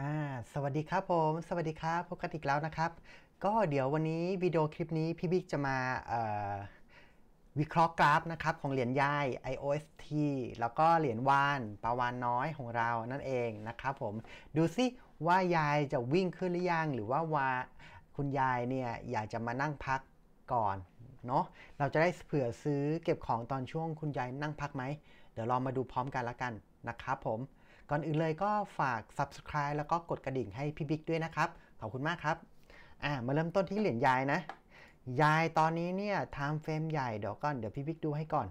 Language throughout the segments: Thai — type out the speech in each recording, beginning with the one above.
อ่าสวัสดีครับผม สวัสดีครับพบกันอีกแล้วนะครับ ก็เดี๋ยววันนี้วิดีโอคลิปนี้พี่บิ๊กจะมาวิเคราะห์กราฟนะครับของเหรียญย่าย IOST แล้วก็เหรียญวานปาวานน้อยของเรานั่นเองนะครับผมดูซิว่ายายจะวิ่งขึ้นหรือยังหรือว่าวาคุณยายเนี่ยอยากจะมานั่งพักก่อนเนาะเราจะได้เผื่อซื้อเก็บของตอนช่วงคุณยายนั่งพักไหมเดี๋ยวลองมาดูพร้อมกันละกันนะครับผมก่อนอื่นเลยก็ฝาก subscribe แล้วก็กดกระดิ่งให้พี่บิ๊กด้วยนะครับ ขอบคุณมากครับ อ่ามาเริ่มต้นที่เหรียญยายนะ ยายตอนนี้เนี่ยทม์เฟรมใหญ่เดี๋ยวก่อนเดี๋ยวพี่บิ๊กดูให้ก่อน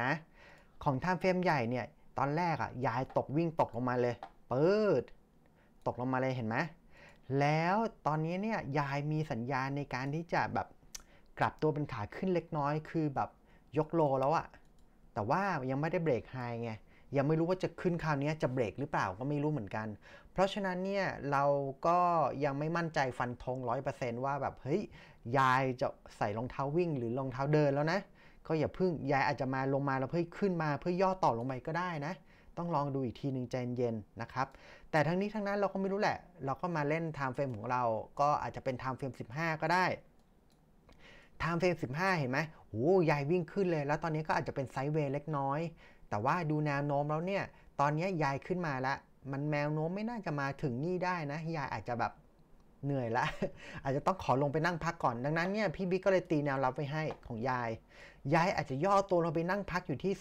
นะ ของทม์เฟรมใหญ่เนี่ยตอนแรกอะ่ะยายตกวิ่งตกลงมาเลยเปิดตกลงมาเลยเห็นไหมแล้วตอนนี้เนี่ยยายมีสัญญาณในการที่จะแบบกลับตัวเป็นขาขึ้นเล็กน้อย คือแบบยกโลแล้วอะแต่ว่ายังไม่ได้เบรกไฮไงยังไม่รู้ว่าจะขึ้นคราวนี้จะเบรกหรือเปล่าก็ไม่รู้เหมือนกัน เพราะฉะนั้นเนี่ยเราก็ยังไม่มั่นใจฟันธง100%ว่าแบบเฮ้ยยายจะใส่รองเท้าวิ่งหรือรองเท้าเดินแล้วนะ ก็อย่าพึ่งยายอาจจะมาลงมาแล้วเพื่อขึ้นมา เพื่อย่อต่อลงไปก็ได้นะ ต้องลองดูอีกทีหนึ่งใจเย็นนะครับ แต่ทั้งนี้ทั้งนั้นเราก็ไม่รู้แหละ เราก็มาเล่นไทม์เฟรมของเราก็อาจจะเป็นไทม์เฟรม15 ก็ได้ไทม์เฟรม15 เห็นไหมโอ้ยายวิ่งขึ้นเลย แล้วตอนนี้ก็อาจจะเป็นไซด์เวย์เล็กน้อยแต่ว่าดูแนวโน้มแล้วเนี่ย ตอนนี้ยายขึ้นมาแล้ว มันแนวโน้มไม่น่าจะมาถึงนี่ได้นะ ยายอาจจะแบบเหนื่อยละ อาจจะต้องขอลงไปนั่งพักก่อน ดังนั้นเนี่ยพี่บิ๊กก็เลยตีแนวรับไว้ให้ของยายยายอาจจะย่อตัวลงไปนั่งพักอยู่ที่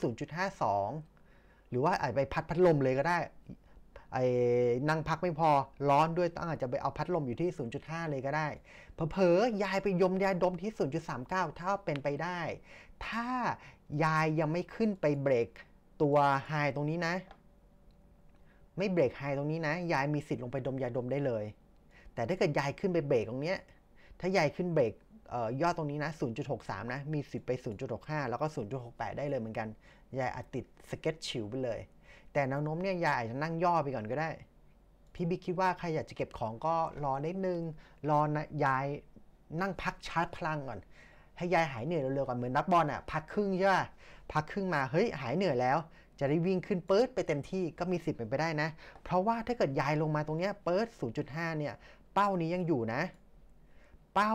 0.52 หรือว่าอาจไปพัดพัดลมเลยก็ได้ไอ้นั่งพักไม่พอ ร้อนด้วยต้องอาจจะไปเอาพัดลมอยู่ที่ 0.5 เลยก็ได้ เผลอๆ ยายไปยมยายดมที่ 0.39ถ้าเป็นไปได้ ถ้ายายยังไม่ขึ้นไปเบรกตัวไฮตรงนี้นะ ไม่เบรกไฮตรงนี้นะยายมีสิทธิ์ลงไปดมยาดมได้เลย แต่ถ้าเกิดยายขึ้นไปเบรกตรงเนี้ยถ้ายายขึ้นเบรกยอดตรงนี้นะ 0.63 นะ มีสิทธิ์ไป 0.65 แล้วก็ 0.68 ได้เลยเหมือนกันยายอาจติดสเก็ตชิวไปเลย แต่แนวโน้มเนี่ยยายอาจจะนั่งย่อไปก่อนก็ได้ พี่บิ๊กคิดว่าใครอยากจะเก็บของก็ รอนิดนึงรอนยายนั่งพักชาร์จพลังก่อนให้ยายหายเหนื่อยเร็วๆก่อนเหมือนนักบอลอ่ะพักครึ่งใช่ป่ะพักครึ่งมาเฮ้ยหายเหนื่อยแล้ว จะได้วิ่งขึ้นเปิดไปเต็มที่ก็มีสิทธิ์เป็นไปได้นะเพราะว่าถ้าเกิดยายลงมาตรงเนี้ยเปิด0.5 เนี่ย เป้านี้ยังอยู่นะ เป้า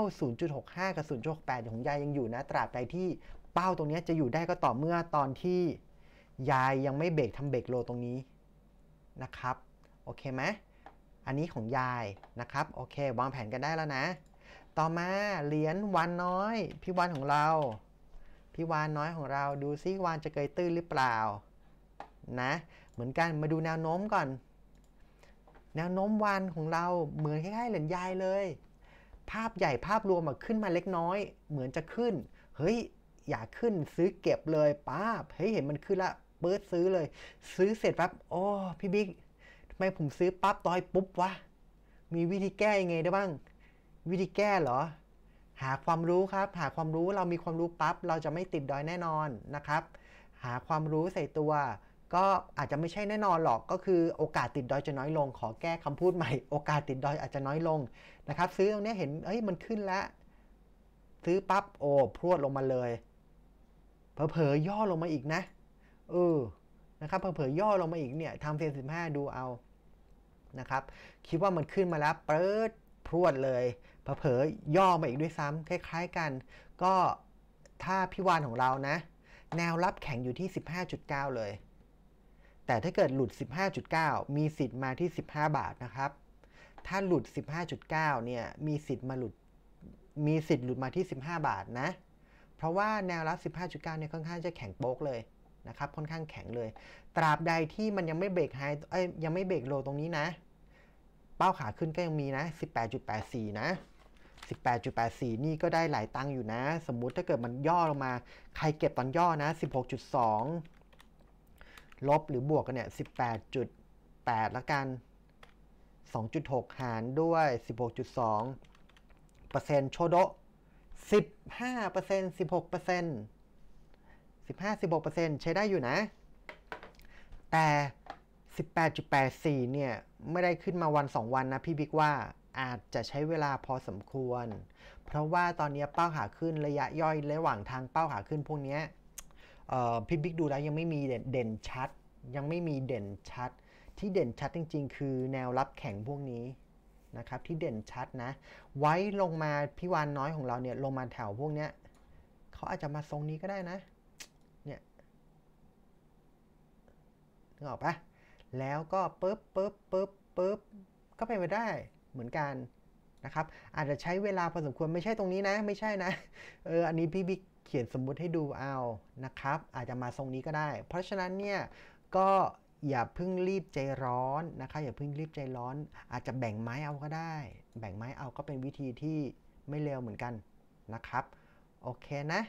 0.65 กับ0.68ของยายยังอยู่นะ ตราบใดที่เป้าตรงเนี้ยจะอยู่ได้ก็ต่อเมื่อตอนที่ยายยังไม่เบรกทำเบรกโลตรงนี้นะครับ โอเคไหมอันนี้ของยายนะครับ โอเควางแผนกันได้แล้วนะต่อมาเหรียญวันน้อยพี่วานของเราพี่วานน้อยของเรา ดูซิวานจะเกยตื้นหรือเปล่า นะ เหมือนกันมาดูแนวโน้มก่อน แนวโน้มวานของเราเหมือนคล้ายๆเหรียญยายเลย ภาพใหญ่ภาพรวมขึ้นมาเล็กน้อย เหมือนจะขึ้น เฮ้ยอยากขึ้นซื้อเก็บเลยป้าเฮ้ยเห็นมันขึ้นละเปิดซื้อเลย ซื้อเสร็จปั๊บโอ้พี่บิ๊กทำไมผมซื้อปั๊บตอยปุ๊บวะมีวิธีแก้ยังไงได้บ้างวิธีแก้เหรอ หาความรู้ครับ หาความรู้เรามีความรู้ปั๊บเราจะไม่ติดดอยแน่นอนนะครับ หาความรู้ใส่ตัว ก็อาจจะไม่ใช่แน่นอนหรอกก็คือโอกาสติดดอยจะน้อยลง ขอแก้คำพูดใหม่โอกาสติดดอยอาจจะน้อยลงนะครับ ซื้อตรงนี้เห็น เอ้ยมันขึ้นแล้ว ซื้อปั๊บโอ้พรวดลงมาเลยเผลอๆย่อลงมาอีกนะเออนะครับเผลอๆย่อลงมาอีกเนี่ยทำเซนสิบห้าดูเอานะครับคิดว่ามันขึ้นมาแล้ว เปิดพรวดเลยเผลอย่อมาอีกด้วยซ้ำคล้ายๆกัน ก็ถ้าพิวานของเรานะ แนวรับแข็งอยู่ที่ 15.9 เลย แต่ถ้าเกิดหลุด 15.9 มีสิทธิ์มาที่ 15 บาทนะครับ ถ้าหลุด 15.9เนี่ยมีสิทธิ์มาหลุดมีสิทธิ์หลุดมาที่ 15 บาทนะ เพราะว่าแนวรับ 15.9เนี่ยค่อนข้างจะแข็งโป๊กเลยนะครับ ค่อนข้างแข็งเลย ตราบใดที่มันยังไม่เบรกไฮยังไม่เบรกโลตรงนี้นะ เป้าขาขึ้นก็ยังมีนะ 18.84นะ6 8 8 4 นี่ก็ได้หลายตังค์อยู่นะ สมมุติถ้าเกิดมันย่อลงมา ใครเก็บตอนย่อนะ 16.2 ลบหรือบวกกันเนี่ย 18.8 ละกัน 2.6 หารด้วย 16.2เปอร์เซ็นต์โชโด15เปอร์เซ็นต์16เปอร์เซ็นต์15 16เปอร์เซ็นต์ใช้ได้อยู่นะ แต่ 18.84 เนี่ยไม่ได้ขึ้นมาวัน 2 วันนะพี่บิ๊กว่าอาจจะใช้เวลาพอสมควร เพราะว่าตอนนี้เป้าขาขึ้นระยะย่อยระหว่างทางเป้าขาขึ้นพวกนี้พี่บิ๊กดูแล้วยังไม่มีเด่นชัด ยังไม่มีเด่นชัด ที่เด่นชัดจริง ๆ คือแนวรับแข็งพวกนี้นะครับ ที่เด่นชัดนะ ไว้ลงมาพี่วานน้อยของเราเนี่ยลงมาแถวพวกเนี้ยเขาอาจจะมาทรงนี้ก็ได้นะ เนี่ยนึกออกปะแล้วก็ปึ๊บปึ๊บปึ๊บปึ๊บก็ไปไปได้เหมือนกันนะครับ อาจจะใช้เวลาพอสมควรไม่ใช่ตรงนี้นะ ไม่ใช่นะเอออันนี้พี่บิ๊กเขียนสมมุติให้ดูเอานะครับ อาจจะมาทรงนี้ก็ได้ เพราะฉะนั้นเนี่ยก็อย่าเพิ่งรีบใจร้อนนะคะอย่าเพิ่งรีบใจร้อน อาจจะแบ่งไม้เอาก็ได้ แบ่งไม้เอาก็เป็นวิธีที่ไม่เร็วเหมือนกันนะครับ โอเคนะ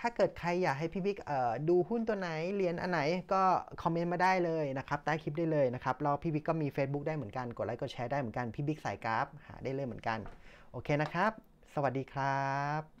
ถ้าเกิดใครอยากให้พี่บิ๊กดูหุ้นตัวไหนเรียนอันไหนก็คอมเมนต์มาได้เลยนะครับใต้คลิปได้เลยนะครับเราพี่บิ๊กก็มี Facebook ได้เหมือนกัน กดไลค์กดแชร์ได้เหมือนกัน พี่บิ๊กสายกราฟหาได้เลยเหมือนกัน โอเคนะครับ สวัสดีครับ